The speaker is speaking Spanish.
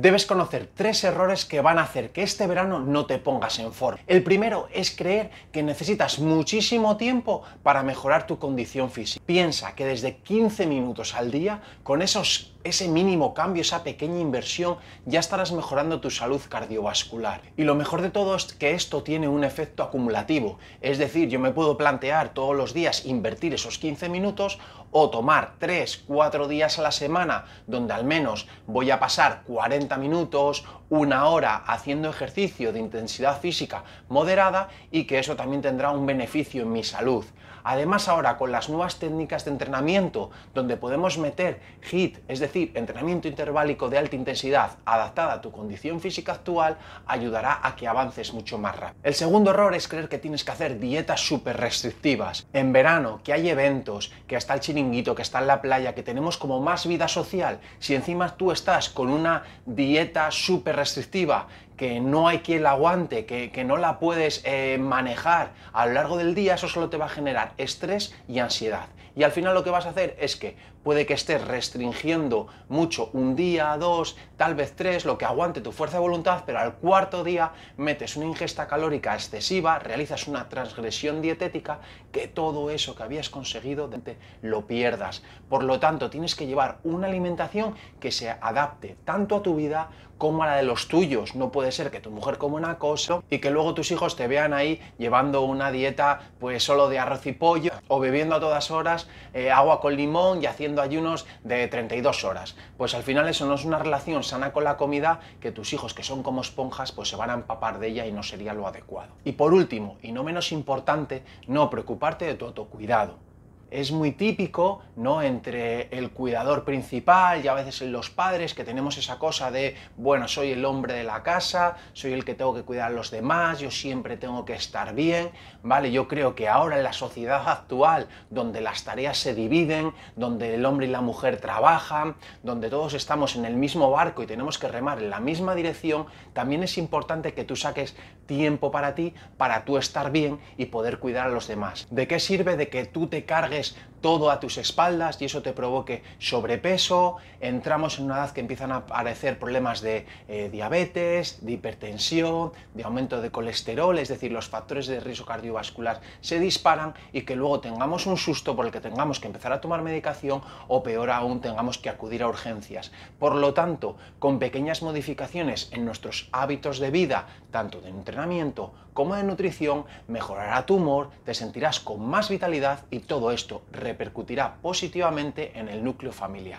debes conocer tres errores que van a hacer que este verano no te pongas en forma. El primero es creer que necesitas muchísimo tiempo para mejorar tu condición física. Piensa que desde 15 minutos al día, con esos ese mínimo cambio, esa pequeña inversión, ya estarás mejorando tu salud cardiovascular. Y lo mejor de todo es que esto tiene un efecto acumulativo, es decir, yo me puedo plantear todos los días invertir esos 15 minutos o tomar 3, 4 días a la semana donde al menos voy a pasar 40 minutos, una hora haciendo ejercicio de intensidad física moderada y que eso también tendrá un beneficio en mi salud. Además ahora con las nuevas técnicas de entrenamiento donde podemos meter hit es decir, decir, entrenamiento interválico de alta intensidad adaptada a tu condición física actual ayudará a que avances mucho más rápido. El segundo error es creer que tienes que hacer dietas súper restrictivas. En verano, que hay eventos, que está el chiringuito, que está en la playa, que tenemos como más vida social. Si encima tú estás con una dieta súper restrictiva, que no hay quien la aguante, que, no la puedes eh, manejar a lo largo del día, eso solo te va a generar estrés y ansiedad. Y al final lo que vas a hacer es que puede que estés restringiendo mucho un día, dos, tal vez tres, lo que aguante tu fuerza de voluntad, pero al cuarto día metes una ingesta calórica excesiva, realizas una transgresión dietética, que todo eso que habías conseguido lo pierdas. Por lo tanto, tienes que llevar una alimentación que se adapte tanto a tu vida como a la de los tuyos. No ser que tu mujer coma una acoso y que luego tus hijos te vean ahí llevando una dieta pues solo de arroz y pollo o bebiendo a todas horas eh, agua con limón y haciendo ayunos de 32 horas. Pues al final eso no es una relación sana con la comida que tus hijos que son como esponjas pues se van a empapar de ella y no sería lo adecuado. Y por último y no menos importante, no preocuparte de tu autocuidado es muy típico, ¿no? Entre el cuidador principal y a veces los padres que tenemos esa cosa de, bueno, soy el hombre de la casa, soy el que tengo que cuidar a los demás, yo siempre tengo que estar bien, ¿vale? Yo creo que ahora en la sociedad actual, donde las tareas se dividen, donde el hombre y la mujer trabajan, donde todos estamos en el mismo barco y tenemos que remar en la misma dirección, también es importante que tú saques tiempo para ti, para tú estar bien y poder cuidar a los demás. ¿De qué sirve de que tú te cargues todo a tus espaldas y eso te provoque sobrepeso, entramos en una edad que empiezan a aparecer problemas de eh, diabetes, de hipertensión, de aumento de colesterol, es decir, los factores de riesgo cardiovascular se disparan y que luego tengamos un susto por el que tengamos que empezar a tomar medicación o peor aún tengamos que acudir a urgencias. Por lo tanto, con pequeñas modificaciones en nuestros hábitos de vida, tanto de entrenamiento como de nutrición, mejorará tu humor, te sentirás con más vitalidad y todo esto repercutirá positivamente en el núcleo familiar.